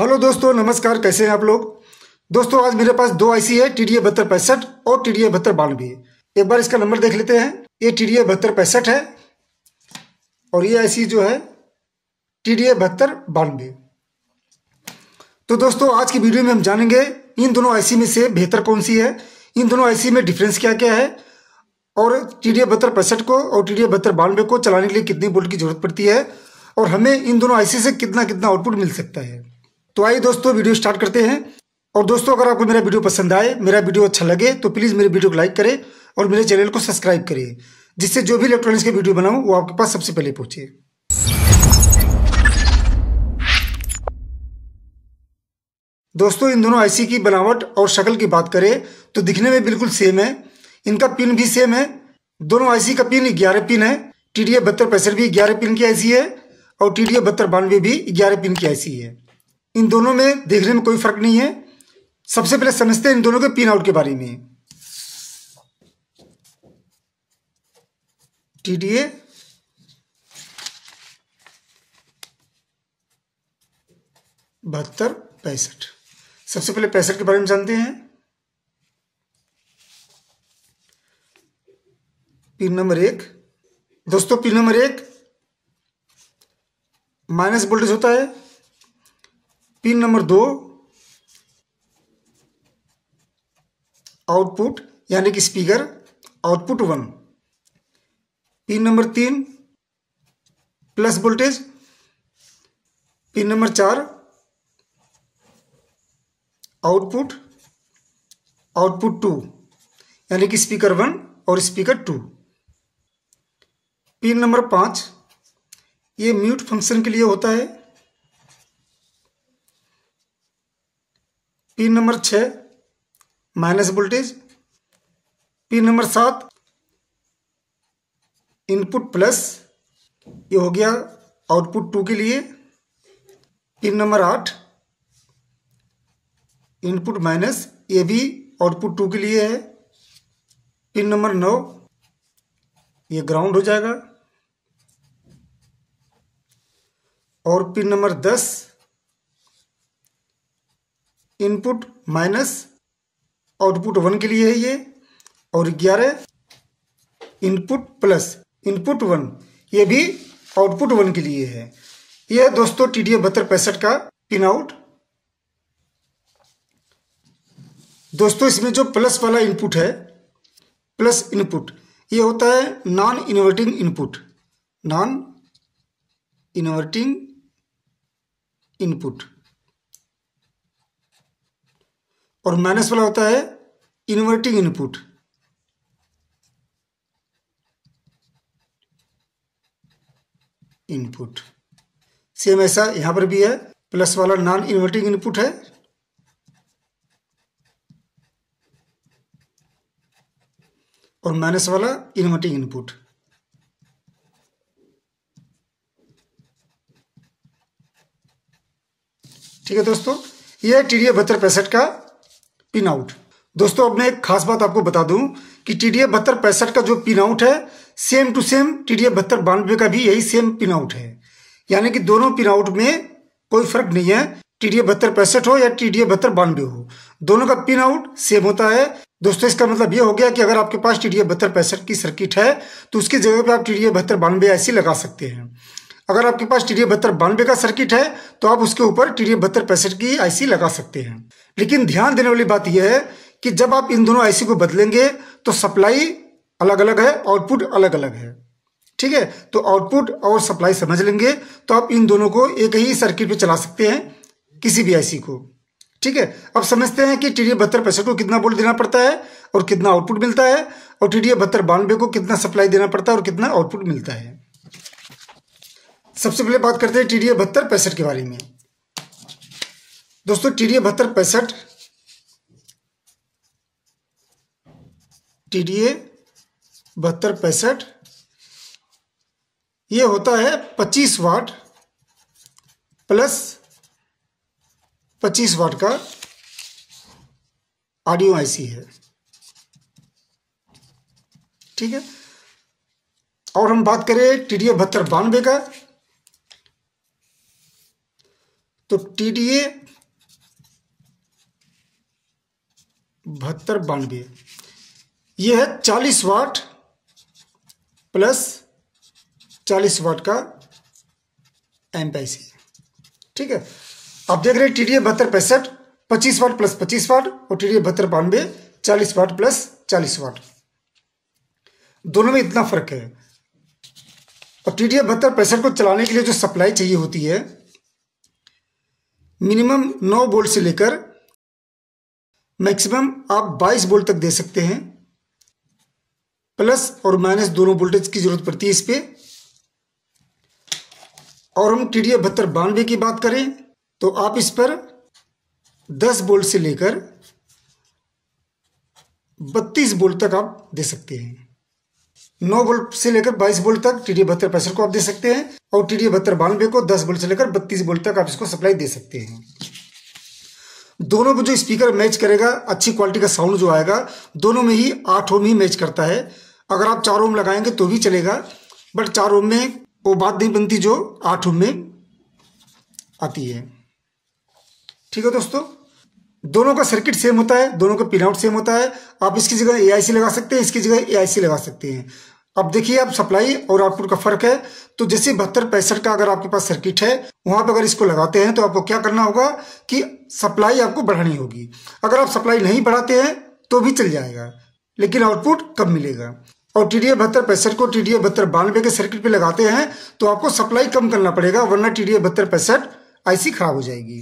hello दोस्तों नमस्कार कैसे हैं आप लोग दोस्तों आज मेरे पास दो आईसी है टी डी ए बहत्तर पैंसठ और टी डी ए बहत्तर बानवे एक बार इसका नंबर देख लेते हैं ये टी डी ए बहत्तर पैंसठ है और ये आईसी जो है टी डी ए बहत्तर बानवे तो दोस्तों आज की वीडियो में हम जानेंगे इन दोनों आईसी में से बेहतर कौन सी है इन दोनों आईसी में डिफरेंस क्या क्या है और टी डी ए बहत्तर पैंसठ को और टी डी ए बहत्तर बानवे को चलाने के लिए कितनी बोल्ट की जरूरत पड़ती है और हमें इन दोनों आईसी से कितना कितना आउटपुट मिल सकता है तो आइए दोस्तों वीडियो स्टार्ट करते हैं और दोस्तों अगर आपको मेरा वीडियो पसंद आए मेरा वीडियो अच्छा लगे तो प्लीज़ मेरे वीडियो को लाइक करें और मेरे चैनल को सब्सक्राइब करें जिससे जो भी इलेक्ट्रॉनिक्स के वीडियो बनाऊँ वो आपके पास सबसे पहले पहुँचे दोस्तों इन दोनों आईसी की बनावट और शक्ल की बात करें तो दिखने में बिल्कुल सेम है इनका पिन भी सेम है दोनों आईसी का पिन ग्यारह पिन है टी डी ए बहत्तर पैंसठ भी ग्यारह पिन की आईसी है और टी डी ए बहत्तर बानवे भी ग्यारह पिन की आईसी है इन दोनों में देखने में कोई फर्क नहीं है सबसे पहले समझते हैं इन दोनों के पिन आउट के बारे में टीडीए बहत्तर पैंसठ सबसे पहले पैंसठ के बारे में जानते हैं पिन नंबर एक दोस्तों पिन नंबर एक माइनस वोल्टेज होता है पिन नंबर दो आउटपुट यानी कि speaker output one pin number तीन प्लस वोल्टेज पिन नंबर चार आउटपुट आउटपुट टू यानी कि स्पीकर वन और स्पीकर टू पिन नंबर पांच ये म्यूट फंक्शन के लिए होता है पिन नंबर छ माइनस वोल्टेज पिन नंबर सात इनपुट प्लस ये हो गया आउटपुट टू के लिए पिन नंबर आठ इनपुट माइनस ये भी आउटपुट टू के लिए है पिन नंबर नौ ये ग्राउंड हो जाएगा और पिन नंबर दस इनपुट माइनस आउटपुट वन के लिए है ये और ग्यारह इनपुट प्लस इनपुट वन ये भी आउटपुट वन के लिए है यह दोस्तों टी डी बहत्तर पैंसठ का पिन आउट दोस्तों इसमें जो प्लस वाला इनपुट है प्लस इनपुट ये होता है non inverting input non inverting input और माइनस वाला होता है इन्वर्टिंग इनपुट इनपुट सेम ऐसा यहां पर भी है प्लस वाला नॉन इन्वर्टिंग इनपुट है और माइनस वाला इन्वर्टिंग इनपुट ठीक है दोस्तों ये टीडीए बहत्तर पैंसठ का पिन आउट दोस्तों अब मैं एक खास बात आपको बता दूं कि टी डी पैंसठ का जो पिन आउट है same to same T D बानवे का भी यही सेम पिन आउट है यानी कि दोनों पिन आउट में कोई फर्क नहीं है टी डी पैंसठ हो या टी डी बानवे हो दोनों का पिन आउट सेम होता है दोस्तों इसका मतलब ये हो गया कि अगर आपके पास टी डी पैंसठ की सर्किट है तो उसकी जगह पर आप टी डी बानवे ऐसी लगा सकते हैं अगर आपके पास टी डी बहत्तर बानवे का सर्किट है तो आप उसके ऊपर टी डी बहत्तर पैंसठ की आईसी लगा सकते हैं लेकिन ध्यान देने वाली बात यह है कि जब आप इन दोनों आईसी को बदलेंगे तो सप्लाई अलग अलग है आउटपुट अलग अलग है ठीक है तो आउटपुट और सप्लाई समझ लेंगे तो आप इन दोनों को एक ही सर्किट पर चला सकते हैं किसी भी आईसी को ठीक है अब समझते हैं कि टी डी बहत्तर पैंसठ को कितना बोल्ट देना पड़ता है और कितना आउटपुट मिलता है और टी डी बहत्तर बानवे को कितना सप्लाई देना पड़ता है और कितना आउटपुट मिलता है सबसे पहले बात करते हैं टी डी ए बहत्तर पैंसठ के बारे में दोस्तों टी डी ए बहत्तर पैंसठ टी डी ए बहत्तर पैंसठ ये होता है पच्चीस वाट प्लस पच्चीस वाट का ऑडियो आईसी है ठीक है और हम बात करें टी डी ए बहत्तर बानवे का तो टी डी ए बहत्तर बानवे यह है चालीस वाट प्लस चालीस वाट का एम पैसे ठीक है आप देख रहे हैं टी डी ए बहत्तर पैंसठ पच्चीस वाट प्लस पच्चीस वाट और टी डी ए बहत्तर बानवे चालीस वाट प्लस चालीस वाट दोनों में इतना फर्क है और टी डी ए बहत्तर पैंसठ को चलाने के लिए जो सप्लाई चाहिए होती है मिनिमम नौ बोल्ट से लेकर मैक्सिमम आप बाईस बोल्ट तक दे सकते हैं प्लस और माइनस दोनों वोल्टेज की जरूरत पड़ती है इस पर और हम टी डी बहत्तर बानवे की बात करें तो आप इस पर 10 बोल्ट से लेकर 32 बोल्ट तक आप दे सकते हैं नौ बोल्ट से लेकर बाईस बोल्ट तक टी डी बहत्तर पैंसठ को आप दे सकते हैं और टी डी बहत्तर बानवे को दस बोल्ट से लेकर बत्तीस बोल्ट तक आप इसको सप्लाई दे सकते हैं दोनों में जो स्पीकर मैच करेगा अच्छी क्वालिटी का साउंड जो आएगा दोनों में ही आठ ओम ही मैच करता है अगर आप चार ओम लगाएंगे तो भी चलेगा बट चार ओम में वो बात नहीं बनती जो आठ ओम में आती है ठीक है दोस्तों दोनों का सर्किट सेम होता है दोनों का पिन आउट सेम होता है आप इसकी जगह ए लगा सकते हैं इसकी जगह ए लगा सकते हैं अब देखिए आप सप्लाई और आउटपुट का फर्क है तो जैसे बहत्तर पैंसठ का अगर आपके पास सर्किट है वहां पर अगर इसको लगाते हैं तो आपको क्या करना होगा कि सप्लाई आपको बढ़ानी होगी अगर आप सप्लाई नहीं बढ़ाते हैं तो भी चल जाएगा लेकिन आउटपुट कम मिलेगा और टी डी बहत्तर पैंसठ को टी डी बहत्तर बानवे के सर्किट पे लगाते हैं तो आपको सप्लाई कम करना पड़ेगा वरना टी डी बहत्तर पैंसठ आईसी खराब हो जाएगी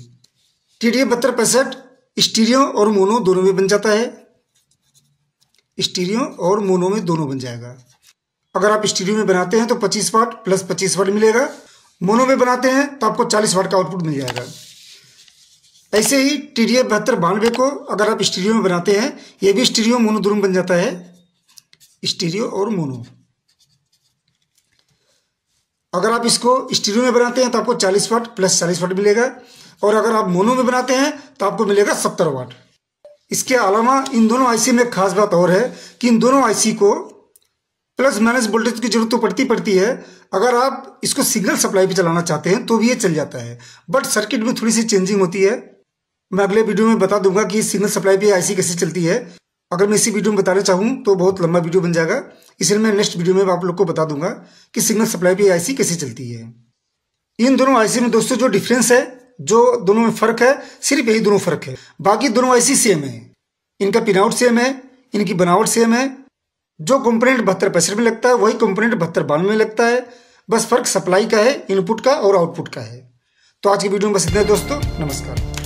टी डी बहत्तर पैंसठ स्टीरियो और मोनो दोनों में बन जाता है स्टीरियो और मोनो में दोनों बन जाएगा अगर आप स्टीरियो में बनाते हैं तो 25 वाट प्लस 25 वाट मिलेगा मोनो में बनाते हैं तो आपको 40 वाट का आउटपुट मिल जाएगा ऐसे ही टीडीए बहत्तर बानवे को अगर आप स्टीरियो में बनाते हैं यह भी स्टीरियो मोनो दोनों बन जाता है स्टीरियो और मोनो अगर आप इसको स्टीरियो में बनाते हैं तो आपको चालीस वाट प्लस चालीस वाट मिलेगा और अगर आप मोनो में बनाते हैं तो आपको मिलेगा सत्तर वाट इसके अलावा इन दोनों आईसी में एक खास बात और है कि इन दोनों आईसी को प्लस माइनस वोल्टेज की जरूरत तो पड़ती पड़ती है अगर आप इसको सिग्नल सप्लाई पे चलाना चाहते हैं तो भी ये चल जाता है बट सर्किट में थोड़ी सी चेंजिंग होती है मैं अगले वीडियो में बता दूंगा कि सिग्नल सप्लाई पे आईसी कैसे चलती है अगर मैं इसी वीडियो में बताना चाहूँ तो बहुत लंबा वीडियो बन जाएगा इसलिए मैं नेक्स्ट वीडियो में आप लोग को बता दूंगा कि सिग्नल सप्लाई पे आईसी कैसे चलती है इन दोनों आईसी में दोस्तों जो डिफरेंस है जो दोनों में फर्क है सिर्फ यही दोनों फर्क है बाकी दोनों ऐसी सेम है इनका पिनआउट सेम है इनकी बनावट सेम है जो कंपोनेंट बहत्तर पैंसठ में लगता है वही कंपोनेंट बहत्तर बानवे में लगता है बस फर्क सप्लाई का है इनपुट का और आउटपुट का है तो आज की वीडियो में बस इतना दोस्तों नमस्कार